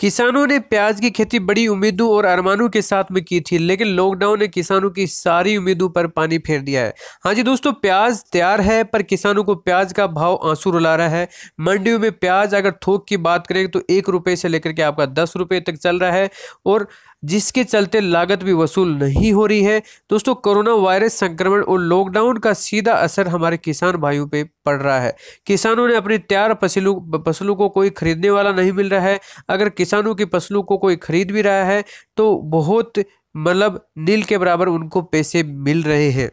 किसानों ने प्याज की खेती बड़ी उम्मीदों और अरमानों के साथ में की थी लेकिन लॉकडाउन ने किसानों की सारी उम्मीदों पर पानी फेर दिया है हाँ जी दोस्तों प्याज तैयार है पर किसानों को प्याज का भाव आंसू रुला रहा है मंडियों में प्याज अगर थोक की बात करें तो एक रुपये से लेकर के आपका दस रुपये तक चल रहा है और जिसके चलते लागत भी वसूल नहीं हो रही है दोस्तों कोरोना वायरस संक्रमण और लॉकडाउन का सीधा असर हमारे किसान भाइयों पे पड़ रहा है किसानों ने अपनी तैयार फसलों फसलों को कोई खरीदने वाला नहीं मिल रहा है अगर किसानों की फसलों को कोई खरीद भी रहा है तो बहुत मतलब नील के बराबर उनको पैसे मिल रहे हैं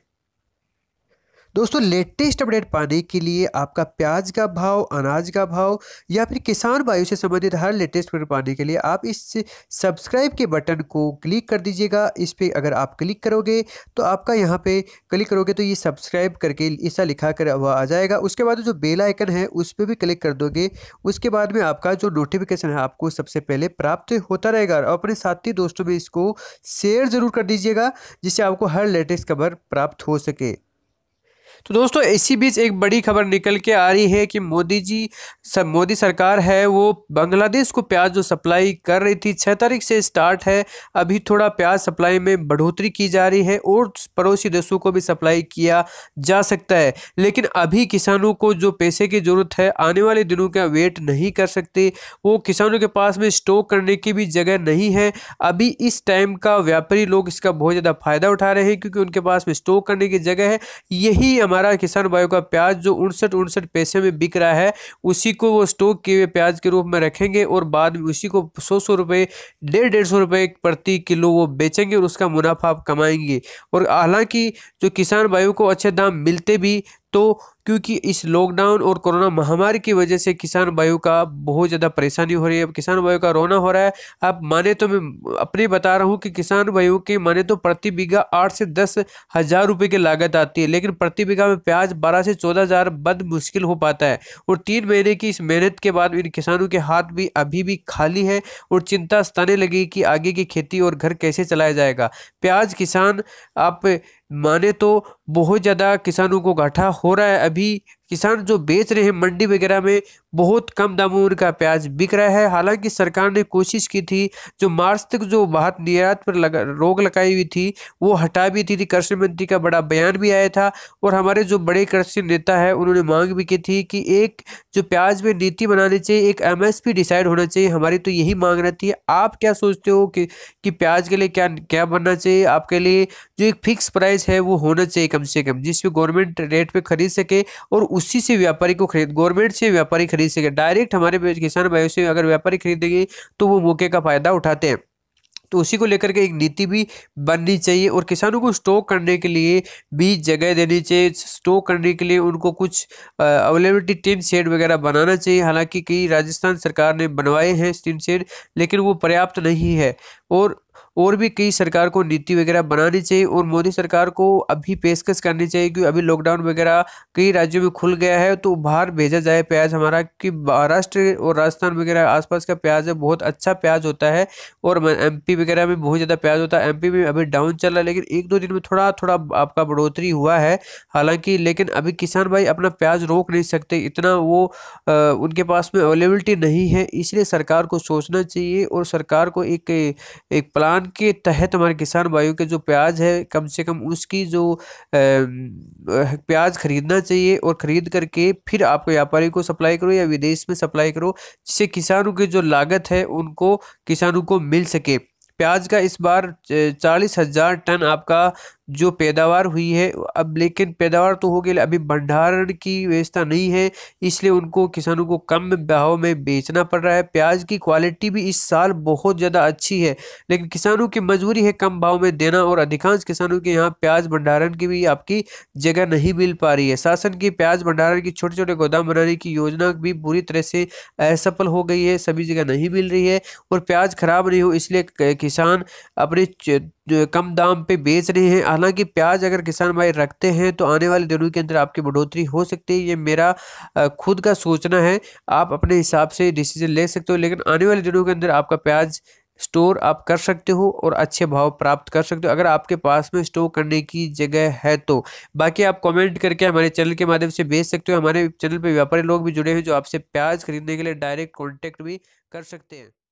दोस्तों लेटेस्ट अपडेट पाने के लिए आपका प्याज का भाव अनाज का भाव या फिर किसान वायु से संबंधित हर लेटेस्ट अपडेट पाने के लिए आप इस सब्सक्राइब के बटन को क्लिक कर दीजिएगा इस पर अगर आप क्लिक करोगे तो आपका यहाँ पे क्लिक करोगे तो ये सब्सक्राइब करके ऐसा लिखा कर हुआ आ जाएगा उसके बाद जो बेल आइकन है उस पर भी क्लिक कर दोगे उसके बाद में आपका जो नोटिफिकेशन है आपको सबसे पहले प्राप्त होता रहेगा और अपने साथी दोस्तों में इसको शेयर ज़रूर कर दीजिएगा जिससे आपको हर लेटेस्ट खबर प्राप्त हो सके तो दोस्तों इसी बीच एक बड़ी खबर निकल के आ रही है कि मोदी जी सब मोदी सरकार है वो बांग्लादेश को प्याज जो सप्लाई कर रही थी छः तारीख से स्टार्ट है अभी थोड़ा प्याज सप्लाई में बढ़ोतरी की जा रही है और पड़ोसी देशों को भी सप्लाई किया जा सकता है लेकिन अभी किसानों को जो पैसे की ज़रूरत है आने वाले दिनों का वेट नहीं कर सकते वो किसानों के पास में स्टोक करने की भी जगह नहीं है अभी इस टाइम का व्यापारी लोग इसका बहुत ज़्यादा फ़ायदा उठा रहे हैं क्योंकि उनके पास में स्टोक करने की जगह है यही हमारा किसान भाई का प्याज जो उनसठ उनसठ पैसे में बिक रहा है उसी को वो स्टॉक किए हुए प्याज के रूप में रखेंगे और बाद में उसी को सौ सौ रुपये डेढ़ डेढ़ सौ रुपये प्रति किलो वो बेचेंगे और उसका मुनाफा आप कमाएंगे और हालांकि जो किसान भाइयों को अच्छे दाम मिलते भी तो क्योंकि इस लॉकडाउन और कोरोना महामारी की वजह से किसान भाइयों का बहुत ज़्यादा परेशानी हो रही है किसान भाइयों का रोना हो रहा है अब माने तो मैं अपने बता रहा हूँ कि किसान भाइयों के माने तो प्रति बीघा आठ से दस हज़ार रुपये की लागत आती है लेकिन प्रति बीघा में प्याज बारह से चौदह हज़ार बद मुश्किल हो पाता है और तीन महीने की इस मेहनत के बाद इन किसानों के हाथ भी अभी भी खाली है और चिंता सताने लगी कि आगे की खेती और घर कैसे चलाया जाएगा प्याज किसान आप माने तो बहुत ज़्यादा किसानों को घाटा हो रहा है अभी किसान जो बेच रहे हैं मंडी वगैरह में बहुत कम दामों उनका प्याज बिक रहा है हालांकि सरकार ने कोशिश की थी जो मार्च तक जो बाहर निर्यात पर लगा रोक लगाई हुई थी वो हटा भी थी थी कृषि मंत्री का बड़ा बयान भी आया था और हमारे जो बड़े कृषि नेता है उन्होंने मांग भी की थी कि एक जो प्याज में नीति बनानी चाहिए एक एम डिसाइड होना चाहिए हमारी तो यही मांग रहती है आप क्या सोचते हो कि, कि प्याज के लिए क्या क्या बनना चाहिए आपके लिए जो एक फिक्स प्राइस है वो होना चाहिए कम से कम जिसमें गवर्नमेंट रेट पर खरीद सके और उस उसी से व्यापारी को खरीद गवर्नमेंट से व्यापारी खरीद सके डायरेक्ट हमारे किसान भाइयों से अगर व्यापारी खरीदेंगे तो वो मौके का फ़ायदा उठाते हैं तो उसी को लेकर के एक नीति भी बननी चाहिए और किसानों को स्टॉक करने के लिए भी जगह देनी चाहिए स्टॉक करने के लिए उनको कुछ अवेलेबिलिटी टीन शेड वगैरह बनाना चाहिए हालांकि कई राजस्थान सरकार ने बनवाए हैं टीन शेड लेकिन वो पर्याप्त नहीं है और और भी कई सरकार को नीति वगैरह बनानी चाहिए और मोदी सरकार को अभी पेशकश करनी चाहिए क्योंकि अभी लॉकडाउन वगैरह कई राज्यों में खुल गया है तो बाहर भेजा जाए प्याज हमारा कि महाराष्ट्र और राजस्थान वगैरह आसपास का प्याज है बहुत अच्छा प्याज होता है और एमपी वगैरह में बहुत ज़्यादा प्याज होता है पी में अभी डाउन चल रहा है लेकिन एक दो दिन में थोड़ा थोड़ा आपका बढ़ोतरी हुआ है हालाँकि लेकिन अभी किसान भाई अपना प्याज रोक नहीं सकते इतना वो उनके पास में अवेलेबिलिटी नहीं है इसलिए सरकार को सोचना चाहिए और सरकार को एक एक प्लान प्लान के तहत हमारे किसान भाइयों के जो प्याज है कम से कम उसकी जो प्याज खरीदना चाहिए और ख़रीद करके फिर आपको व्यापारी को सप्लाई करो या विदेश में सप्लाई करो जिससे किसानों की जो लागत है उनको किसानों को मिल सके प्याज का इस बार चालीस हज़ार टन आपका जो पैदावार हुई है अब लेकिन पैदावार तो हो गई अभी भंडारण की व्यवस्था नहीं है इसलिए उनको किसानों को कम भाव में बेचना पड़ रहा है प्याज की क्वालिटी भी इस साल बहुत ज़्यादा अच्छी है लेकिन किसानों की मजबूरी है कम भाव में देना और अधिकांश किसानों के यहाँ प्याज भंडारण की भी आपकी जगह नहीं मिल पा रही है शासन की प्याज भंडारण की छोटे छोटे गोदाम बनाने की योजना भी बुरी तरह से असफल हो गई है सभी जगह नहीं मिल रही है और प्याज खराब नहीं हो इसलिए किसान अपने कम दाम पे बेच रहे हैं हालांकि प्याज अगर किसान भाई रखते हैं तो आने वाले दिनों के अंदर आपकी बढ़ोतरी हो सकती है ये मेरा खुद का सोचना है आप अपने हिसाब से डिसीजन ले सकते हो लेकिन आने वाले दिनों के अंदर आपका प्याज स्टोर आप कर सकते हो और अच्छे भाव प्राप्त कर सकते हो अगर आपके पास में स्टोर करने की जगह है तो बाकी आप कमेंट करके हमारे चैनल के माध्यम से बेच सकते हो हमारे चैनल पे व्यापारी लोग भी जुड़े हैं जो आपसे प्याज खरीदने के लिए डायरेक्ट कॉन्टैक्ट भी कर सकते हैं